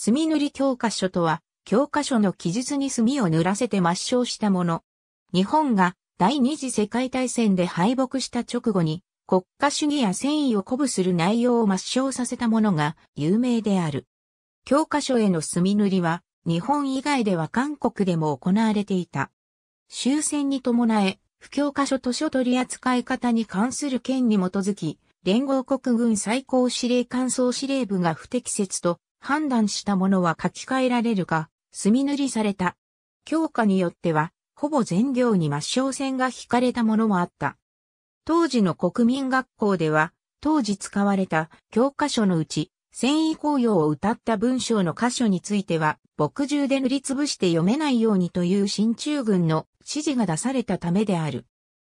墨塗り教科書とは、教科書の記述に墨を塗らせて抹消したもの。日本が第二次世界大戦で敗北した直後に、国家主義や戦意を鼓舞する内容を抹消させたものが有名である。教科書への墨塗りは、日本以外では韓国でも行われていた。終戦に伴え、不教科書図書取扱い方に関する件に基づき、連合国軍最高司令官総司令部が不適切と判断したものは書き換えられるか、墨塗りされた。教科によっては、ほぼ全行に抹消線が引かれたものもあった。当時の国民学校では、当時使われた教科書のうち、繊維紅葉を歌った文章の箇所については、墨汁で塗りつぶして読めないようにという新中軍の指示が出されたためである。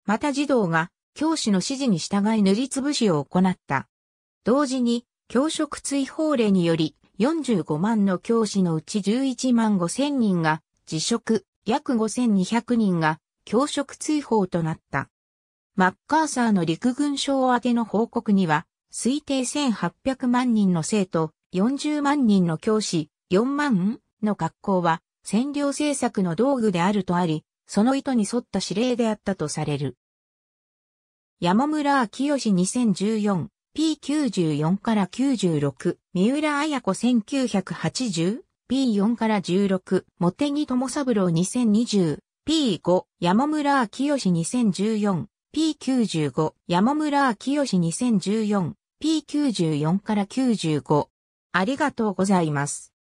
また児童が教師の指示に従い塗りつぶしを行った。同時に、教職追放令により、45万の教師のうち11万5千人が辞職、約5200人が教職追放となった。マッカーサーの陸軍省宛ての報告には、推定1800万人の生徒、40万人の教師、4万の学校は占領政策の道具であるとあり、その意図に沿った指令であったとされる。山村明義2014 P94 から96、三浦綾子1980、P4 から16、茂木友三郎2020、P5、山村明義2014、P95、山村明義2014、P94 から95。ありがとうございます。